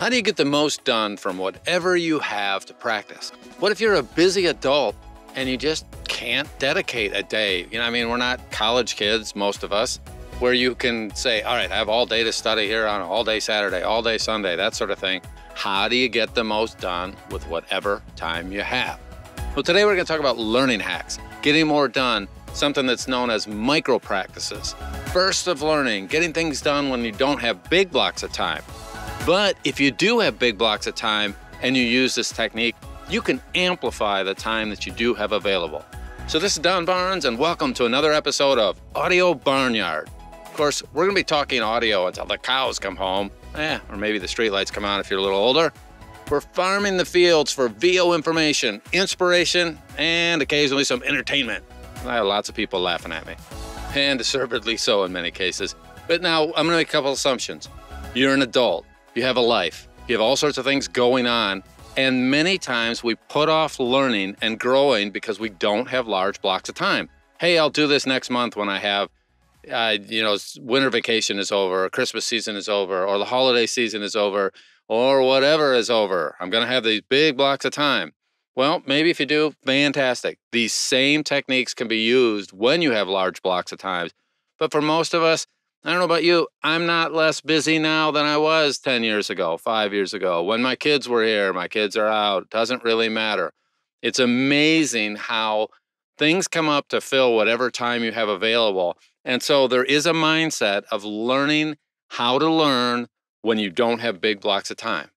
How do you get the most done from whatever you have to practice? What if you're a busy adult and you just can't dedicate a day? You know, I mean, we're not college kids, most of us, where you can say, all right, I have all day to study here on all day Saturday, all day Sunday, that sort of thing. How do you get the most done with whatever time you have? Well, today we're gonna talk about learning hacks, getting more done, something that's known as micro practices. Bursts of learning, getting things done when you don't have big blocks of time. But if you do have big blocks of time and you use this technique, you can amplify the time that you do have available. So this is Don Barnes and welcome to another episode of Audio Barnyard. Of course, we're gonna be talking audio until the cows come home, eh, or maybe the streetlights come on if you're a little older. We're farming the fields for VO information, inspiration, and occasionally some entertainment. I have lots of people laughing at me, and deservedly so in many cases. But now I'm gonna make a couple assumptions. You're an adult you have a life, you have all sorts of things going on. And many times we put off learning and growing because we don't have large blocks of time. Hey, I'll do this next month when I have, uh, you know, winter vacation is over, or Christmas season is over, or the holiday season is over, or whatever is over. I'm going to have these big blocks of time. Well, maybe if you do, fantastic. These same techniques can be used when you have large blocks of time, But for most of us, I don't know about you. I'm not less busy now than I was 10 years ago, five years ago. When my kids were here, my kids are out. It doesn't really matter. It's amazing how things come up to fill whatever time you have available. And so there is a mindset of learning how to learn when you don't have big blocks of time.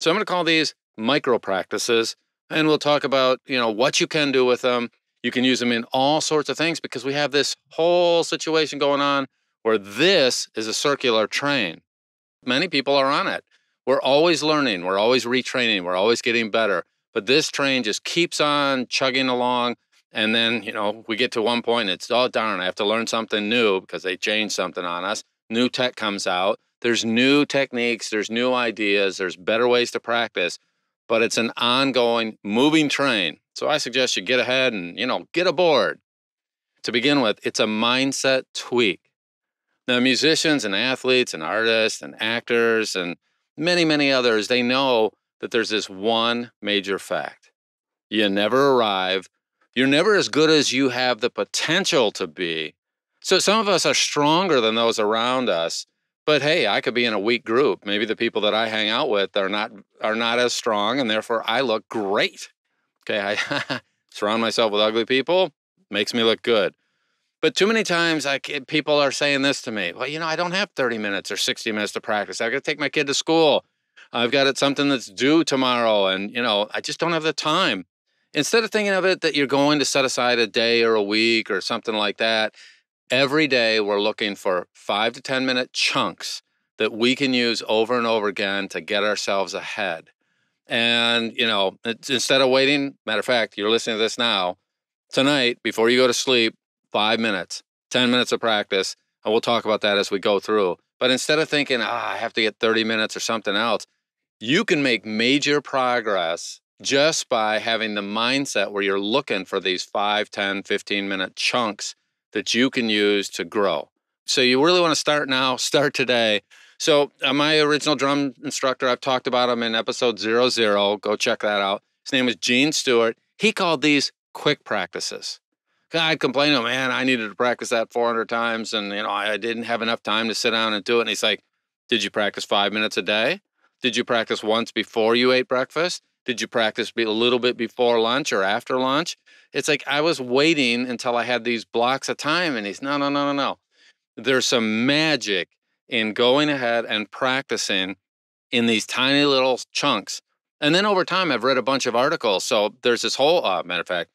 So I'm going to call these micro practices and we'll talk about, you know, what you can do with them. You can use them in all sorts of things because we have this whole situation going on where this is a circular train. Many people are on it. We're always learning, we're always retraining, we're always getting better. But this train just keeps on chugging along. And then, you know, we get to one point, it's, oh, darn, I have to learn something new because they changed something on us. New tech comes out. There's new techniques, there's new ideas, there's better ways to practice, but it's an ongoing, moving train. So I suggest you get ahead and, you know, get aboard. To begin with, it's a mindset tweak. Now, musicians and athletes and artists and actors and many, many others, they know that there's this one major fact. You never arrive. You're never as good as you have the potential to be. So some of us are stronger than those around us. But hey, I could be in a weak group. Maybe the people that I hang out with are not are not as strong and therefore I look great. Okay, I surround myself with ugly people, makes me look good. But too many times, like people are saying this to me. Well, you know, I don't have 30 minutes or 60 minutes to practice. I've got to take my kid to school. I've got something that's due tomorrow, and you know, I just don't have the time. Instead of thinking of it that you're going to set aside a day or a week or something like that, every day we're looking for five to 10 minute chunks that we can use over and over again to get ourselves ahead. And, you know, instead of waiting, matter of fact, you're listening to this now, tonight, before you go to sleep, five minutes, 10 minutes of practice. And we'll talk about that as we go through. But instead of thinking, ah, I have to get 30 minutes or something else, you can make major progress just by having the mindset where you're looking for these 5, 10, 15 minute chunks that you can use to grow. So you really want to start now, start today. So uh, my original drum instructor, I've talked about him in episode zero zero. Go check that out. His name is Gene Stewart. He called these quick practices. I to oh man, I needed to practice that 400 times, and you know I didn't have enough time to sit down and do it. And he's like, did you practice five minutes a day? Did you practice once before you ate breakfast? Did you practice a little bit before lunch or after lunch? It's like I was waiting until I had these blocks of time, and he's no, no, no, no, no. There's some magic in going ahead and practicing in these tiny little chunks. And then over time, I've read a bunch of articles. So there's this whole, uh, matter of fact,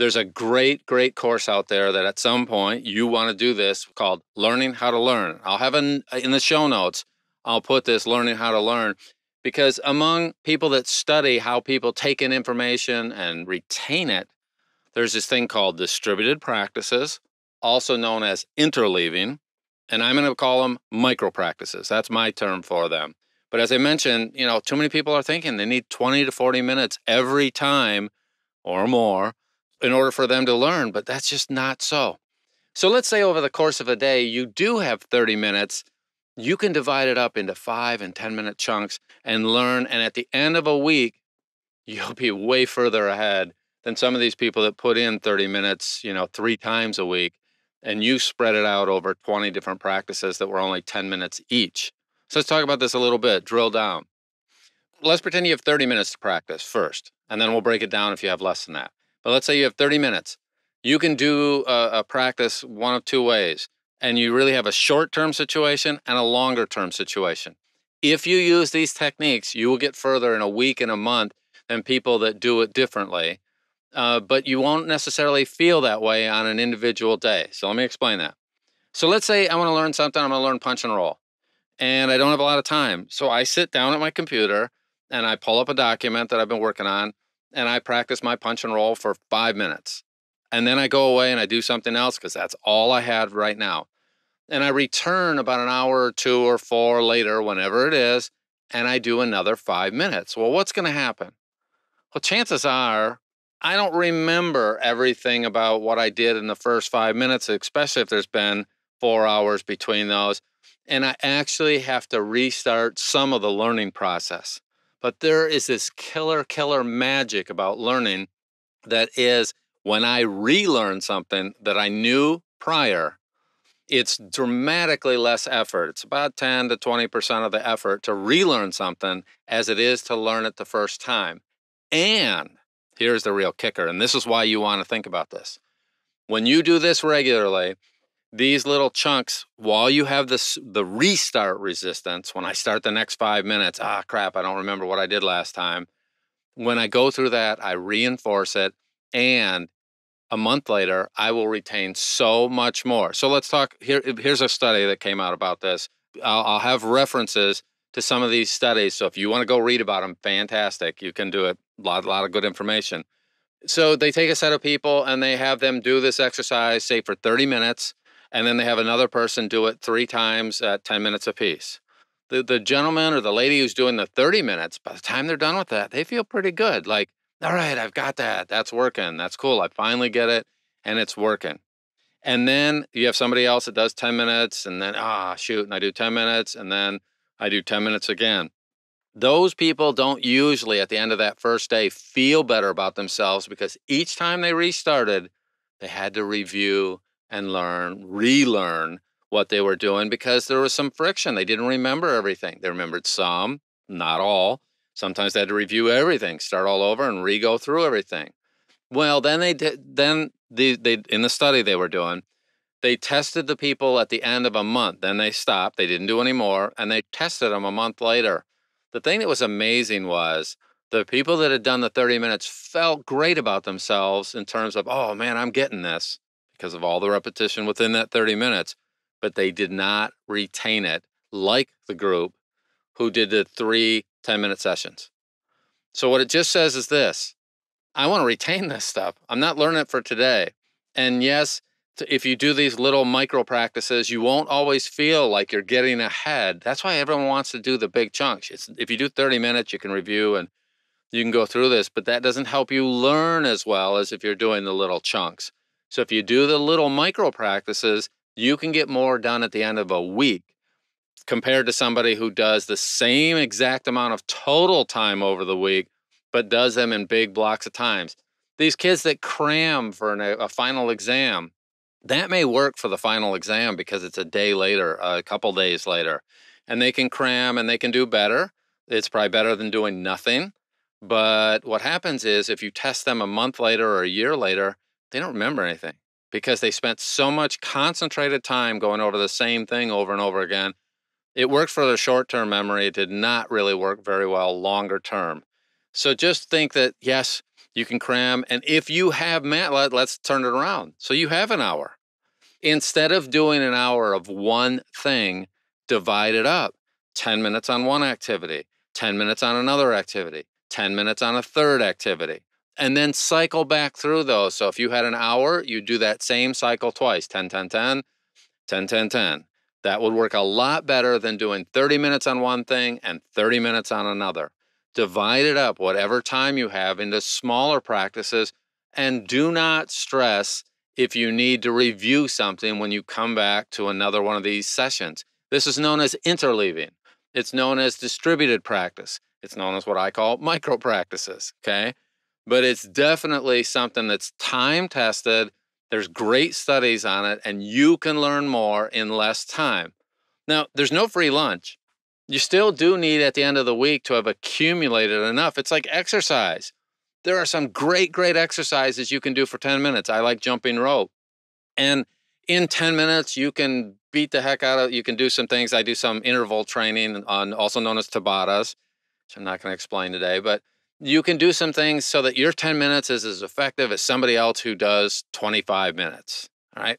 there's a great, great course out there that at some point you want to do this called Learning How to Learn. I'll have an, in the show notes, I'll put this Learning How to Learn because among people that study how people take in information and retain it, there's this thing called distributed practices, also known as interleaving. And I'm going to call them micro practices. That's my term for them. But as I mentioned, you know, too many people are thinking they need 20 to 40 minutes every time or more in order for them to learn, but that's just not so. So let's say over the course of a day, you do have 30 minutes. You can divide it up into five and 10 minute chunks and learn. And at the end of a week, you'll be way further ahead than some of these people that put in 30 minutes, you know, three times a week. And you spread it out over 20 different practices that were only 10 minutes each. So let's talk about this a little bit, drill down. Let's pretend you have 30 minutes to practice first, and then we'll break it down if you have less than that. But let's say you have 30 minutes. You can do a, a practice one of two ways, and you really have a short term situation and a longer term situation. If you use these techniques, you will get further in a week and a month than people that do it differently. Uh, but you won't necessarily feel that way on an individual day. So let me explain that. So let's say I want to learn something, I'm going to learn punch and roll, and I don't have a lot of time. So I sit down at my computer and I pull up a document that I've been working on and I practice my punch and roll for five minutes. And then I go away and I do something else because that's all I had right now. And I return about an hour or two or four later, whenever it is, and I do another five minutes. Well, what's going to happen? Well, chances are I don't remember everything about what I did in the first five minutes, especially if there's been four hours between those. And I actually have to restart some of the learning process. But there is this killer, killer magic about learning that is when I relearn something that I knew prior, it's dramatically less effort. It's about 10 to 20% of the effort to relearn something as it is to learn it the first time. And here's the real kicker, and this is why you want to think about this. When you do this regularly, these little chunks while you have this the restart resistance when i start the next five minutes ah crap i don't remember what i did last time when i go through that i reinforce it and a month later i will retain so much more so let's talk here here's a study that came out about this i'll, I'll have references to some of these studies so if you want to go read about them fantastic you can do it a lot, lot of good information so they take a set of people and they have them do this exercise say for 30 minutes and then they have another person do it three times at 10 minutes apiece. The, the gentleman or the lady who's doing the 30 minutes, by the time they're done with that, they feel pretty good. Like, all right, I've got that. That's working. That's cool. I finally get it and it's working. And then you have somebody else that does 10 minutes and then, ah, shoot, and I do 10 minutes and then I do 10 minutes again. Those people don't usually at the end of that first day feel better about themselves because each time they restarted, they had to review and learn, relearn what they were doing because there was some friction. They didn't remember everything. They remembered some, not all. Sometimes they had to review everything, start all over, and re go through everything. Well, then they did. Then the they in the study they were doing, they tested the people at the end of a month. Then they stopped. They didn't do any more, and they tested them a month later. The thing that was amazing was the people that had done the 30 minutes felt great about themselves in terms of, oh man, I'm getting this because of all the repetition within that 30 minutes, but they did not retain it like the group who did the three 10 minute sessions. So, what it just says is this I want to retain this stuff. I'm not learning it for today. And yes, if you do these little micro practices, you won't always feel like you're getting ahead. That's why everyone wants to do the big chunks. It's, if you do 30 minutes, you can review and you can go through this, but that doesn't help you learn as well as if you're doing the little chunks. So if you do the little micro practices, you can get more done at the end of a week compared to somebody who does the same exact amount of total time over the week, but does them in big blocks of times. These kids that cram for an, a final exam, that may work for the final exam because it's a day later, a couple days later, and they can cram and they can do better. It's probably better than doing nothing. But what happens is if you test them a month later or a year later, they don't remember anything because they spent so much concentrated time going over the same thing over and over again. It worked for their short term memory, it did not really work very well longer term. So just think that, yes, you can cram. And if you have Matt, let, let's turn it around. So you have an hour. Instead of doing an hour of one thing, divide it up 10 minutes on one activity, 10 minutes on another activity, 10 minutes on a third activity and then cycle back through those. So if you had an hour, you do that same cycle twice 10, 10, 10, 10, 10, 10. That would work a lot better than doing 30 minutes on one thing and 30 minutes on another. Divide it up, whatever time you have, into smaller practices. And do not stress if you need to review something when you come back to another one of these sessions. This is known as interleaving, it's known as distributed practice, it's known as what I call micro practices. Okay but it's definitely something that's time tested. There's great studies on it, and you can learn more in less time. Now, there's no free lunch. You still do need at the end of the week to have accumulated enough. It's like exercise. There are some great, great exercises you can do for 10 minutes. I like jumping rope. And in 10 minutes, you can beat the heck out of you can do some things. I do some interval training on also known as Tabatas, which I'm not going to explain today, but you can do some things so that your 10 minutes is as effective as somebody else who does 25 minutes. All right.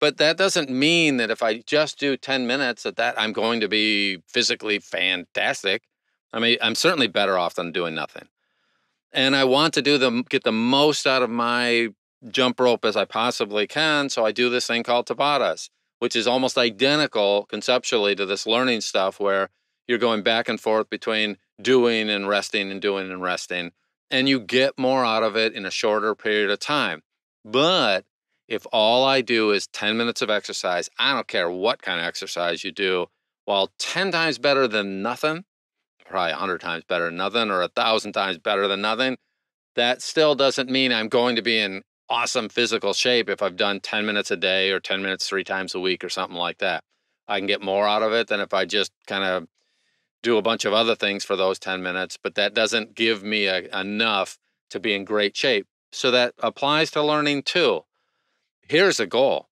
But that doesn't mean that if I just do 10 minutes that, that I'm going to be physically fantastic. I mean, I'm certainly better off than doing nothing. And I want to do the get the most out of my jump rope as I possibly can. So I do this thing called Tabatas, which is almost identical conceptually to this learning stuff where you're going back and forth between doing and resting and doing and resting. And you get more out of it in a shorter period of time. But if all I do is 10 minutes of exercise, I don't care what kind of exercise you do, while 10 times better than nothing, probably 100 times better than nothing, or 1,000 times better than nothing, that still doesn't mean I'm going to be in awesome physical shape if I've done 10 minutes a day or 10 minutes three times a week or something like that. I can get more out of it than if I just kind of do a bunch of other things for those 10 minutes, but that doesn't give me a, enough to be in great shape. So that applies to learning too. Here's a goal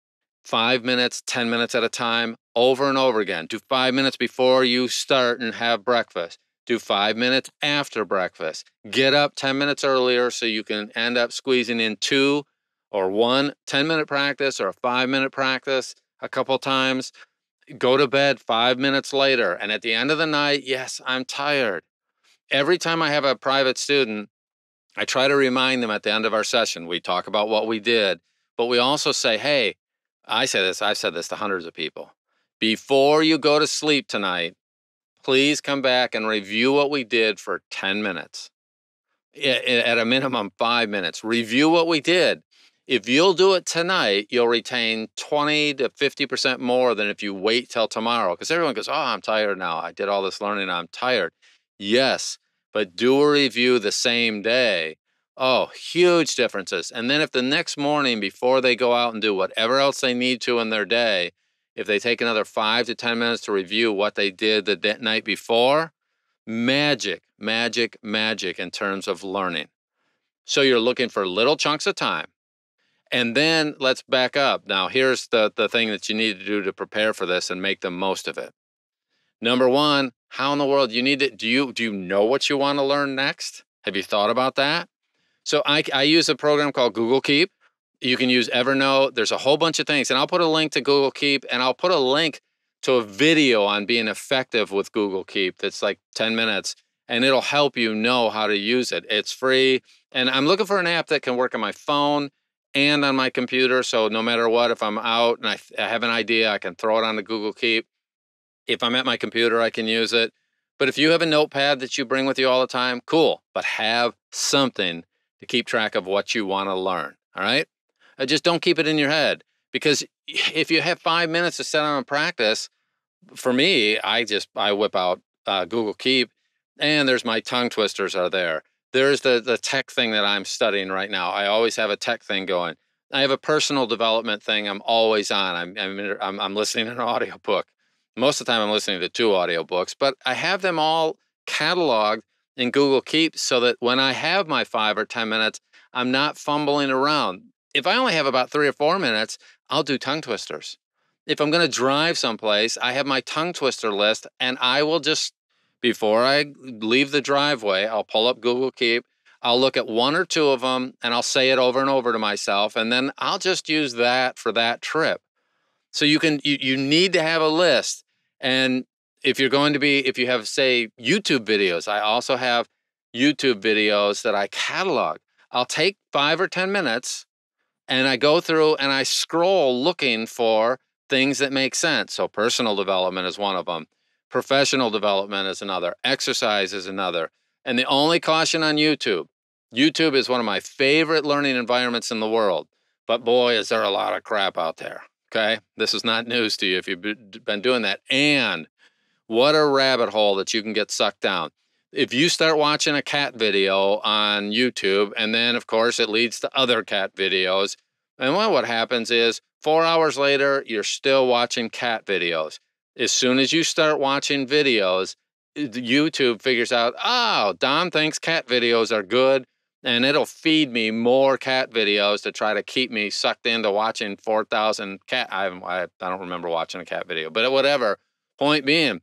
five minutes, 10 minutes at a time, over and over again. Do five minutes before you start and have breakfast. Do five minutes after breakfast. Get up 10 minutes earlier so you can end up squeezing in two or one 10 minute practice or a five minute practice a couple times go to bed five minutes later. And at the end of the night, yes, I'm tired. Every time I have a private student, I try to remind them at the end of our session, we talk about what we did, but we also say, hey, I say this, I've said this to hundreds of people. Before you go to sleep tonight, please come back and review what we did for 10 minutes, at a minimum, five minutes. Review what we did. If you'll do it tonight, you'll retain 20 to 50% more than if you wait till tomorrow. Because everyone goes, Oh, I'm tired now. I did all this learning. I'm tired. Yes, but do a review the same day. Oh, huge differences. And then if the next morning, before they go out and do whatever else they need to in their day, if they take another five to 10 minutes to review what they did the night before, magic, magic, magic in terms of learning. So you're looking for little chunks of time. And then let's back up. Now, here's the, the thing that you need to do to prepare for this and make the most of it. Number one, how in the world you need to do you do you know what you want to learn next? Have you thought about that? So I, I use a program called Google Keep. You can use Evernote. There's a whole bunch of things. And I'll put a link to Google Keep and I'll put a link to a video on being effective with Google Keep that's like 10 minutes and it'll help you know how to use it. It's free. And I'm looking for an app that can work on my phone and on my computer. So no matter what, if I'm out and I, I, have an idea, I can throw it on the Google Keep. If I'm at my computer, I can use it. But if you have a notepad that you bring with you all the time, cool. But have something to keep track of what you want to learn. All right. Uh, just don't keep it in your head because if you have five minutes to sit down and practice, for me, I just I whip out uh, Google Keep, and there's my tongue twisters are there there's the the tech thing that I'm studying right now. I always have a tech thing going. I have a personal development thing I'm always on. I'm I'm I'm, I'm listening to an audiobook. Most of the time I'm listening to two audiobooks, but I have them all cataloged in Google Keep so that when I have my 5 or 10 minutes, I'm not fumbling around. If I only have about 3 or 4 minutes, I'll do tongue twisters. If I'm going to drive someplace, I have my tongue twister list and I will just before I leave the driveway, I'll pull up Google Keep. I'll look at one or two of them and I'll say it over and over to myself. And then I'll just use that for that trip. So you can, you, you need to have a list. And if you're going to be, if you have, say, YouTube videos, I also have YouTube videos that I catalog. I'll take five or 10 minutes and I go through and I scroll looking for things that make sense. So personal development is one of them. Professional development is another. Exercise is another. And the only caution on YouTube YouTube is one of my favorite learning environments in the world. But boy, is there a lot of crap out there. Okay. This is not news to you if you've been doing that. And what a rabbit hole that you can get sucked down. If you start watching a cat video on YouTube, and then of course it leads to other cat videos. And well, what happens is four hours later, you're still watching cat videos. As soon as you start watching videos, eh, YouTube figures out, oh, Don thinks cat videos are good, and it'll feed me more cat videos to try to keep me sucked into watching 4,000 cat. I, I, I don't remember watching a cat video, but whatever. Point being,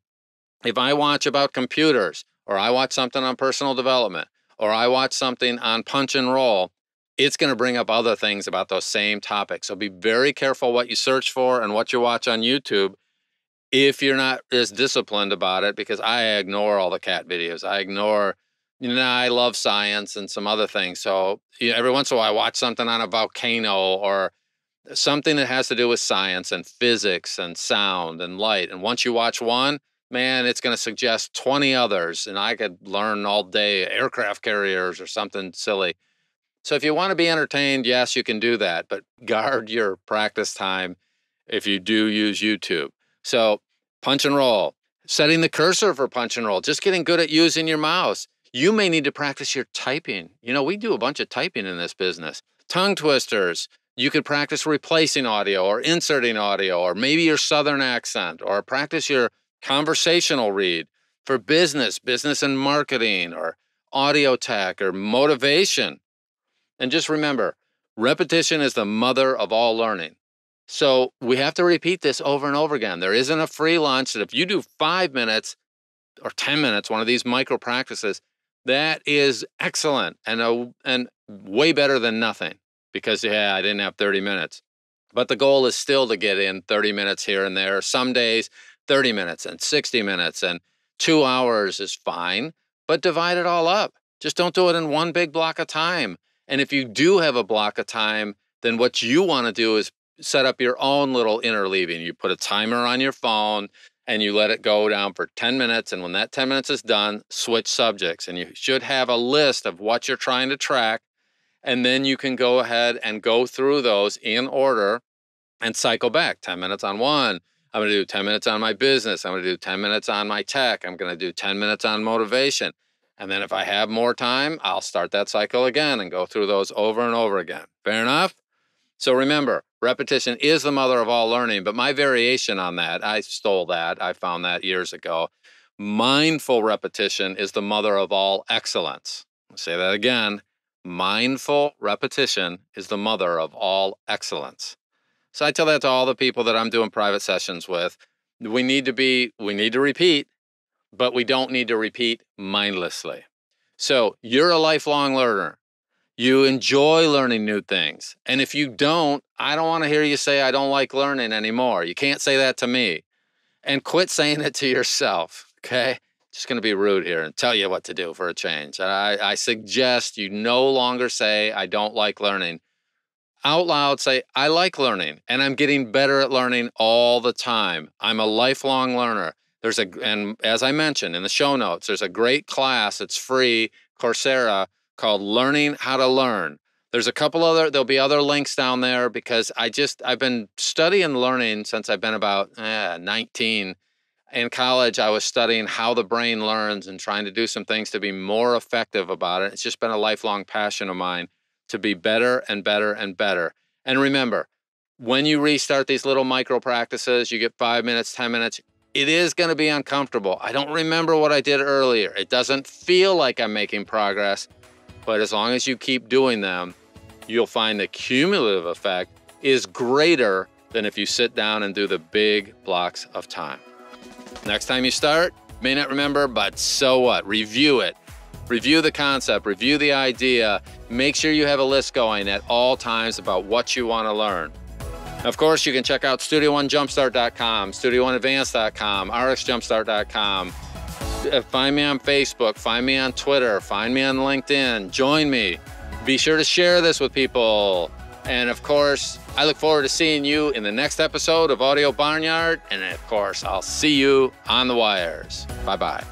if I watch about computers, or I watch something on personal development, or I watch something on punch and roll, it's going to bring up other things about those same topics. So be very careful what you search for and what you watch on YouTube if you're not as disciplined about it, because I ignore all the cat videos. I ignore, you know, I love science and some other things. So you know, every once in a while, I watch something on a volcano or something that has to do with science and physics and sound and light. And once you watch one, man, it's going to suggest 20 others. And I could learn all day aircraft carriers or something silly. So if you want to be entertained, yes, you can do that, but guard your practice time if you do use YouTube. So punch and roll, setting the cursor for punch and roll, just getting good at using your mouse. You may need to practice your typing. You know, we do a bunch of typing in this business. Tongue twisters. You could practice replacing audio or inserting audio or maybe your southern accent or practice your conversational read for business, business and marketing or audio tech or motivation. And just remember, repetition is the mother of all learning. So we have to repeat this over and over again. There isn't a free lunch that if you do five minutes or 10 minutes, one of these micro practices, that is excellent and, a, and way better than nothing because, yeah, I didn't have 30 minutes. But the goal is still to get in 30 minutes here and there. Some days, 30 minutes and 60 minutes and two hours is fine, but divide it all up. Just don't do it in one big block of time. And if you do have a block of time, then what you want to do is set up your own little interleaving. You put a timer on your phone and you let it go down for 10 minutes. And when that 10 minutes is done, switch subjects. And you should have a list of what you're trying to track. And then you can go ahead and go through those in order and cycle back 10 minutes on one. I'm going to do 10 minutes on my business. I'm going to do 10 minutes on my tech. I'm going to do 10 minutes on motivation. And then if I have more time, I'll start that cycle again and go through those over and over again. Fair enough? So remember, repetition is the mother of all learning, but my variation on that, I stole that. I found that years ago. Mindful repetition is the mother of all excellence. I'll say that again. Mindful repetition is the mother of all excellence. So I tell that to all the people that I'm doing private sessions with. We need to be, we need to repeat, but we don't need to repeat mindlessly. So you're a lifelong learner. You enjoy learning new things. And if you don't, I don't want to hear you say, I don't like learning anymore. You can't say that to me. And quit saying it to yourself, okay? Just going to be rude here and tell you what to do for a change. I, I suggest you no longer say, I don't like learning. Out loud, say, I like learning and I'm getting better at learning all the time. I'm a lifelong learner. There's a, and as I mentioned in the show notes, there's a great class. It's free, Coursera called Learning How to Learn. There's a couple other, there'll be other links down there because I just, I've been studying learning since I've been about eh, 19. In college, I was studying how the brain learns and trying to do some things to be more effective about it. It's just been a lifelong passion of mine to be better and better and better. And remember, when you restart these little micro practices, you get five minutes, 10 minutes, it is going to be uncomfortable. I don't remember what I did earlier. It doesn't feel like I'm making progress, but as long as you keep doing them, you'll find the cumulative effect is greater than if you sit down and do the big blocks of time. Next time you start, may not remember, but so what? Review it. Review the concept, review the idea. Make sure you have a list going at all times about what you want to learn. Of course, you can check out Studio1Jumpstart.com, Studio1Advance.com, RxJumpstart.com. Uh, find me on Facebook, find me on Twitter, find me on LinkedIn, join me. Be sure to share this with people. And of course, I look forward to seeing you in the next episode of Audio Barnyard. And of course, I'll see you on the wires. Bye bye.